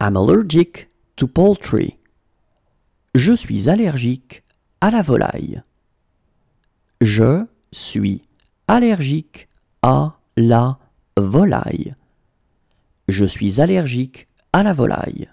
I'm allergic to poultry. Je suis allergique à la volaille. Je suis allergique à la volaille. Je suis allergique à la volaille.